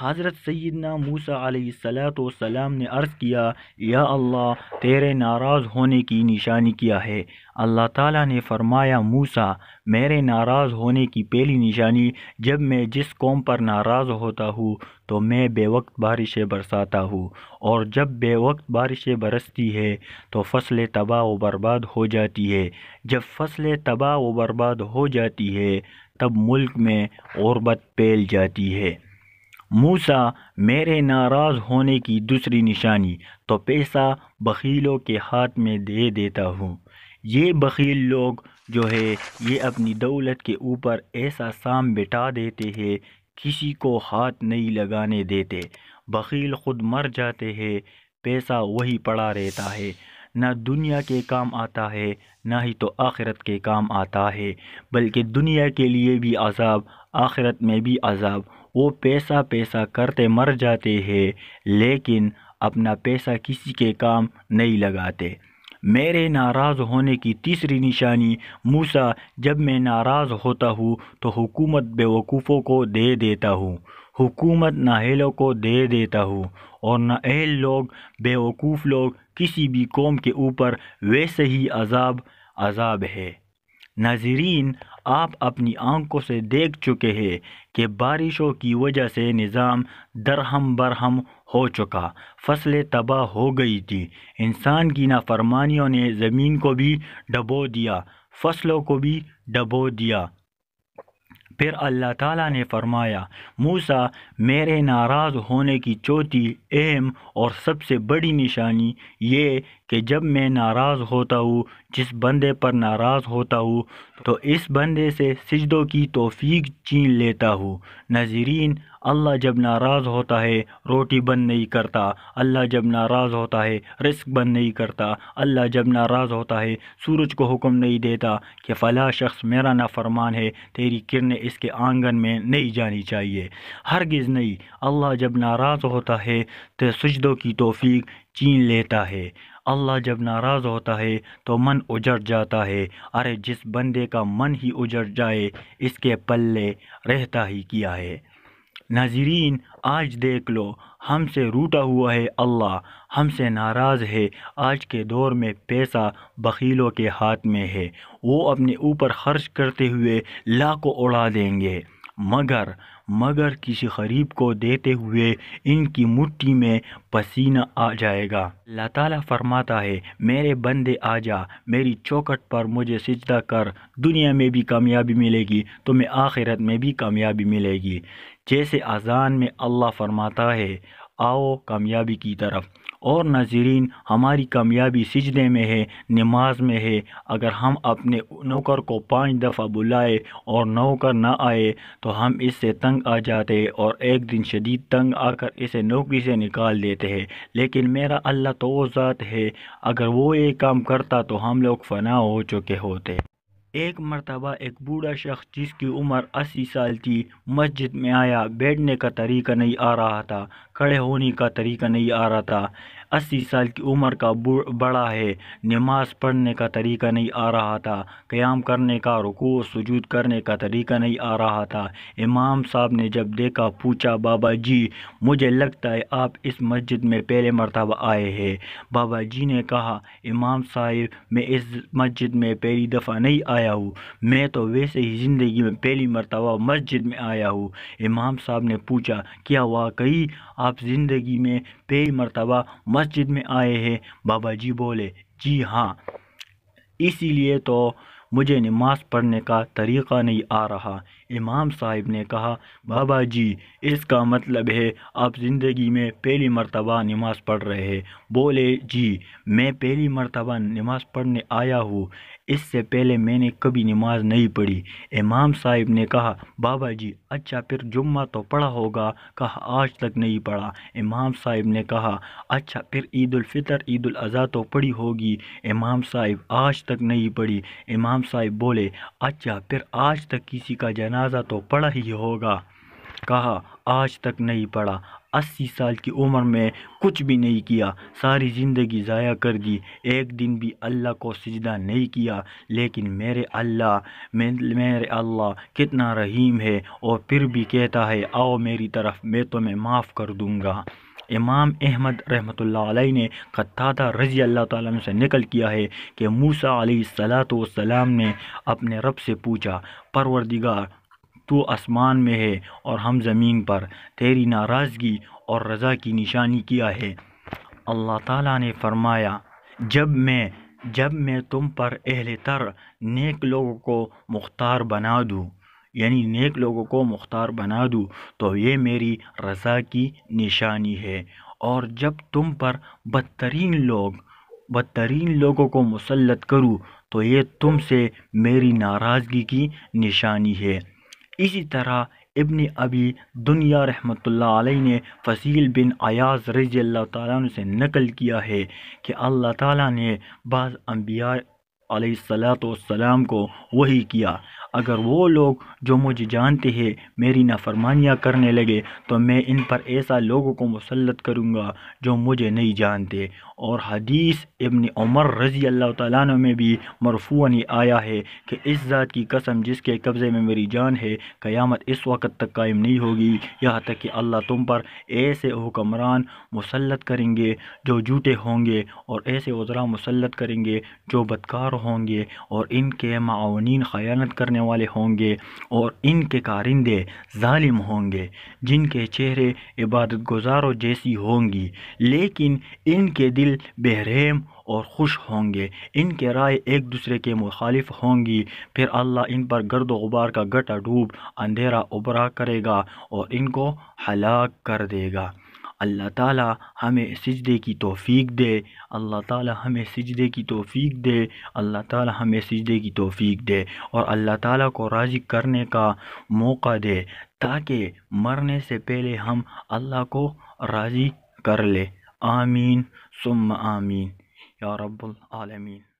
हज़रत सैदना मूसा सलाम ने अर्ज़ किया या अल्लाह तेरे नाराज़ होने की निशानी क्या है अल्लाह ताला ने फरमाया मूसा मेरे नाराज़ होने की पहली निशानी जब मैं जिस कौम पर नाराज़ होता हूँ तो मैं बेवक्त बारिशें बरसाता हूँ और जब बेवक्त बारिशें बरसती है तो फसलें तबाह व बर्बाद हो जाती है जब फसलें तबाह व बर्बाद हो जाती है तब मुल्क में औरबत फैल जाती है मूसा मेरे नाराज़ होने की दूसरी निशानी तो पैसा बखीलों के हाथ में दे देता हूँ ये बखील लोग जो है ये अपनी दौलत के ऊपर ऐसा साम बिटा देते हैं किसी को हाथ नहीं लगाने देते बखील खुद मर जाते हैं पैसा वही पड़ा रहता है ना दुनिया के काम आता है ना ही तो आखिरत के काम आता है बल्कि दुनिया के लिए भी अजाब आखिरत में भी अजाब वो पैसा पैसा करते मर जाते हैं लेकिन अपना पैसा किसी के काम नहीं लगाते मेरे नाराज़ होने की तीसरी निशानी मूसा जब मैं नाराज़ होता हूँ तो हुकूमत बेवकूफ़ों को दे देता हूँ हुकूमत नाहलों को दे देता हूँ और नाहल लोग बेवकूफ़ लोग किसी भी कौम के ऊपर वैसे ही अजाब अजाब है नाजरीन आप अपनी आंखों से देख चुके हैं कि बारिशों की वजह से निज़ाम दरहम बरहम हो चुका फसलें तबाह हो गई थी इंसान की नाफरमानियों ने ज़मीन को भी डबो दिया फसलों को भी डबो दिया फिर अल्लाह ताला ने फरमाया मूसा मेरे नाराज़ होने की चौथी अहम और सबसे बड़ी निशानी ये कि जब मैं नाराज़ होता हूँ जिस बंदे पर नाराज़ होता हूँ तो इस बंदे से सिजदों की तोफ़ी छीन लेता हूँ नज़रीन अल्लाह जब नाराज़ होता है रोटी बंद नहीं करता अल्लाह जब नाराज़ होता है रिस्क बंद नहीं करता अल्लाह जब नाराज़ होता है सूरज को हुक्म नहीं देता कि फ़ला शख्स मेरा नाफरमान है तेरी किरणें इसके आंगन में नहीं जानी चाहिए हरगिज़ नहीं अल्लाह जब नाराज़ होता है तो सजदों की तोफ़ी चीन लेता है अल्लाह जब नाराज़ होता है तो मन उजड़ जाता है अरे जिस बंदे का मन ही उजड़ जाए इसके पल्ले रहता ही किया है नाजरीन आज देख लो हमसे रूटा हुआ है अल्लाह हमसे नाराज़ है आज के दौर में पैसा बखीलों के हाथ में है वो अपने ऊपर खर्च करते हुए लाखों उड़ा देंगे मगर मगर किसी गरीब को देते हुए इनकी मुट्ठी में पसीना आ जाएगा अल्लाह ताला फरमाता है मेरे बंदे आ जा मेरी चौकट पर मुझे सजदा कर दुनिया में भी कामयाबी मिलेगी तुम्हें आखिरत में भी कामयाबी मिलेगी जैसे अजान में अल्लाह फरमाता है आओ कामयाबी की तरफ और नाजरीन हमारी कामयाबी सजदे में है नमाज में है अगर हम अपने नौकर को पांच दफ़ा बुलाए और नौकर ना आए तो हम इससे तंग आ जाते और एक दिन शदीद तंग आकर इसे नौकरी से निकाल देते हैं लेकिन मेरा अल्लाह तो ज़ात है अगर वो ये काम करता तो हम लोग फना हो चुके होते एक मरतबा एक बूढ़ा शख्स जिसकी उम्र अस्सी साल थी मस्जिद में आया बैठने का तरीका नहीं आ रहा था खड़े होने का तरीका नहीं आ रहा था अस्सी साल की उम्र का बड़ा है नमाज़ पढ़ने का तरीका नहीं आ रहा था क़्याम करने का रुको सजूद करने का तरीका नहीं आ रहा था इमाम साहब ने जब देखा पूछा बाबा जी मुझे लगता है आप इस मस्जिद में पहले मरतबा आए हैं बाबा जी ने कहा इमाम साहब मैं इस मस्जिद में पहली दफ़ा नहीं आया हूँ मैं तो वैसे ही ज़िंदगी में पहली मरतबा मस्जिद में आया हूँ इमाम साहब ने पूछा क्या वाकई आप ज़िंदगी में पहली मरतबा मस्जिद में आए हैं बाबा जी बोले जी हाँ इसीलिए तो मुझे नमाज़ पढ़ने का तरीक़ा नहीं आ रहा इमाम साहिब ने कहा बाबा जी इसका मतलब है आप ज़िंदगी में पहली मरतबा नमाज पढ़ रहे हैं बोले जी मैं पहली मरतबा नमाज पढ़ने आया हूँ इससे पहले मैंने कभी नमाज नहीं पढ़ी इमाम साहिब ने कहा बाबा जी अच्छा फिर जुम्मा तो पढ़ा होगा कहा आज तक नहीं पढ़ा इमाम साहिब ने कहा अच्छा फिर ईद फ़ितर ईद तो पढ़ी होगी इमाम साहिब आज तक नहीं पढ़ी इमाम साहिब बोले अच्छा फिर आज तक किसी का जना जनाजा तो पढ़ा ही होगा कहा आज तक नहीं पढ़ा अस्सी साल की उम्र में कुछ भी नहीं किया सारी ज़िंदगी ज़ाया कर दी एक दिन भी अल्लाह को सजदा नहीं किया लेकिन मेरे अल्लाह मेरे अल्लाह कितना रहीम है और फिर भी कहता है आओ मेरी तरफ मैं तुम्हें तो माफ़ कर दूँगा इमाम अहमद रहमत अलैह ने खत्ताता रजी अल्लाह ताला से निकल किया है कि मूसा सलात सलाम ने अपने रब से पूछा परवरदिगार तू आसमान में है और हम ज़मीन पर तेरी नाराज़गी और रज़ा की निशानी किया है अल्लाह ताला ने फरमाया जब मैं जब मैं तुम पर अहल तर नेक लोगों को मुख्तार बना दूँ यानी नेक लोगों को मुख्तार बना दूँ तो ये मेरी रज़ा की निशानी है और जब तुम पर बदतरीन लोग बदतरीन लोगों को मुसलत करूँ तो ये तुमसे मेरी नाराज़गी की निशानी है इसी तरह इबन अबी दुनिया रहमत अलैह ने फ़सील बिन अयाज रजी अल्लाह ताली से नकल किया है कि अल्लाह ताली ने बाज़ अम्बिया सलाम को वही किया अगर वो लोग जो मुझे जानते हैं मेरी नाफरमानियाँ करने लगे तो मैं इन पर ऐसा लोगों को मुसलत करूँगा जो मुझे नहीं जानते और हदीस इबन उमर रज़ी अल्लाह तु में भी मरफून आया है कि इस ज़ात की कसम जिसके कब्ज़े में मेरी जान है क़यामत इस वक्त तक कायम नहीं होगी यहाँ तक कि अल्लाह तुम पर ऐसे हुक्मरान मुसलत करेंगे जो जूटे होंगे और ऐसे उजरा मुसलत करेंगे जो बदकार होंगे और इनके माउनिन खयानत करने वाले होंगे और इनके कारिंदे ालिम होंगे जिनके चेहरे इबादत गुजारों जैसी होंगी लेकिन इनके दिल बहरेम और खुश होंगे इनके राय एक दूसरे के मुखालिफ होंगी फिर अल्लाह इन पर गर्द गुबार का गटा डूब अंधेरा उबरा करेगा और इनको हलाक कर देगा अल्लाह ताला हमें सजदे की तौफीक दे अल्लाह ताला हमें सजदे की तौफीक दे अल्लाह ताला हमें सजदे की तौफीक दे और अल्लाह ताला को राज़ी करने का मौका दे ताकि मरने से पहले हम अल्लाह को राज़ी कर ले आमीन सुम आमीन या रब्बुल आलमीन